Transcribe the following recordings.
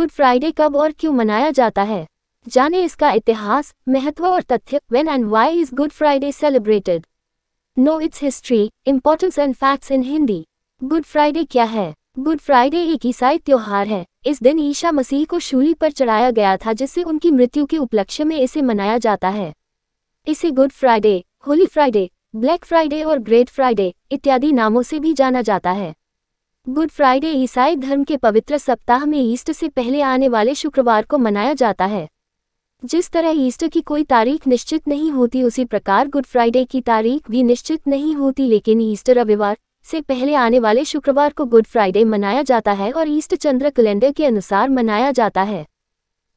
good Friday कब और क्यों मनाया जाता है जाने इसका इतिहास महत्व और तथ्य when and why is Good Friday celebrated know its history importance and facts in Hindi Good Friday क्या है गुड फ्राइडे एक ईसाई त्योहार है इस दिन ईशा मसीह को शूली पर चढ़ाया गया था जिससे उनकी मृत्यु के उपलक्ष्य में इसे मनाया जाता है इसे Good Friday Holy Friday Black Friday और ग्रेट फ्राइडे इत्यादि नामों से भी जाना जाता है गुड फ्राइडे ईसाई धर्म के पवित्र सप्ताह में ईस्ट से पहले आने वाले शुक्रवार को मनाया जाता है जिस तरह ईस्टर की कोई तारीख निश्चित नहीं होती उसी प्रकार गुड फ्राइडे की तारीख भी निश्चित नहीं होती लेकिन ईस्टर रविवार से पहले आने वाले शुक्रवार को गुड फ्राइडे मनाया जाता है और ईस्ट चंद्र कैलेंडर के अनुसार मनाया जाता है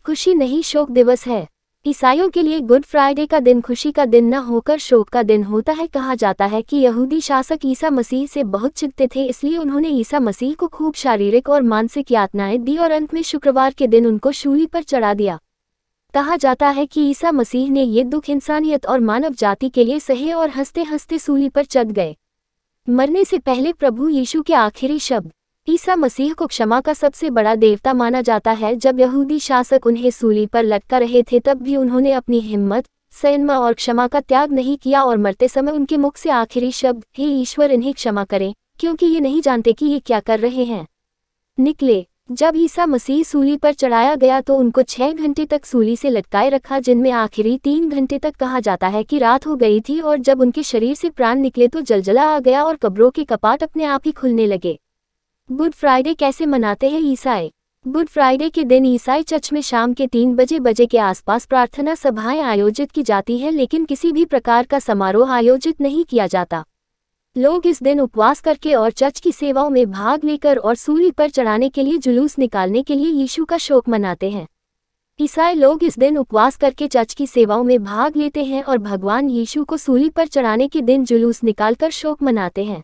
खुशी नहीं शोक दिवस है ईसाइयों के लिए गुड फ्राइडे का दिन खुशी का दिन न होकर शोक का दिन होता है कहा जाता है कि यहूदी शासक ईसा मसीह से बहुत चिंतित थे इसलिए उन्होंने ईसा मसीह को खूब शारीरिक और मानसिक यातनाएं दी और अंत में शुक्रवार के दिन उनको शूली पर चढ़ा दिया कहा जाता है कि ईसा मसीह ने ये दुख इंसानियत और मानव जाति के लिए सहे और हंसते हंसते सूली पर चढ़ गए मरने से पहले प्रभु यीशु के आखिरी शब्द ईसा मसीह को क्षमा का सबसे बड़ा देवता माना जाता है जब यहूदी शासक उन्हें सूली पर लटका रहे थे तब भी उन्होंने अपनी हिम्मत संयम और क्षमा का त्याग नहीं किया और मरते समय उनके मुख से आखिरी शब्द हे ईश्वर इन्हें क्षमा करें क्योंकि ये नहीं जानते कि ये क्या कर रहे हैं निकले जब ईसा मसीह सूली पर चढ़ाया गया तो उनको छह घंटे तक सूली से लटकाए रखा जिनमें आखिरी तीन घंटे तक कहा जाता है कि रात हो गई थी और जब उनके शरीर से प्राण निकले तो जलजला आ गया और कब्रों के कपाट अपने आप ही खुलने लगे गुड फ्राइडे कैसे मनाते हैं ईसाई गुड फ्राइडे के दिन ईसाई चर्च में शाम के तीन बजे बजे के आसपास प्रार्थना सभाएं आयोजित की जाती हैं लेकिन किसी भी प्रकार का समारोह आयोजित नहीं किया जाता लोग इस दिन उपवास करके और चर्च की सेवाओं में भाग लेकर और सूर्य पर चढ़ाने के लिए जुलूस निकालने के लिए यीशु का शोक मनाते हैं ईसाई लोग इस दिन उपवास करके चर्च की सेवाओं में भाग लेते हैं और भगवान यीशु को सूली पर चढ़ाने के दिन जुलूस निकालकर शोक मनाते हैं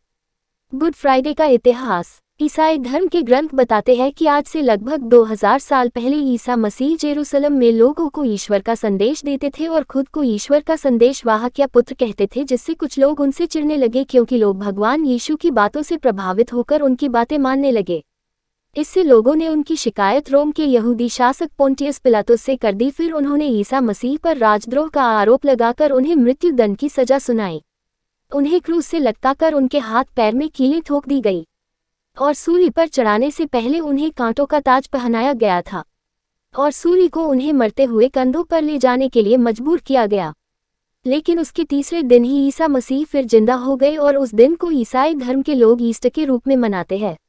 गुड फ्राइडे का इतिहास ईसाई धर्म के ग्रंथ बताते हैं कि आज से लगभग 2000 साल पहले ईसा मसीह जेरूसलम में लोगों को ईश्वर का संदेश देते थे और खुद को ईश्वर का संदेश वाहक या पुत्र कहते थे जिससे कुछ लोग उनसे चिढ़ने लगे क्योंकि लोग भगवान यीशु की बातों से प्रभावित होकर उनकी बातें मानने लगे इससे लोगों ने उनकी शिकायत रोम के यहूदी शासक पोन्टियस पिलातुस से कर दी फिर उन्होंने ईसा मसीह पर राजद्रोह का आरोप लगाकर उन्हें मृत्युदंड की सजा सुनाई उन्हें क्रूज से लटकाकर उनके हाथ पैर में कीलें ठोक दी गई और सूर्य पर चढ़ाने से पहले उन्हें कांटों का ताज पहनाया गया था और सूर्य को उन्हें मरते हुए कंधों पर ले जाने के लिए मजबूर किया गया लेकिन उसके तीसरे दिन ही ईसा मसीह फिर जिंदा हो गए और उस दिन को ईसाई धर्म के लोग ईस्ट के रूप में मनाते हैं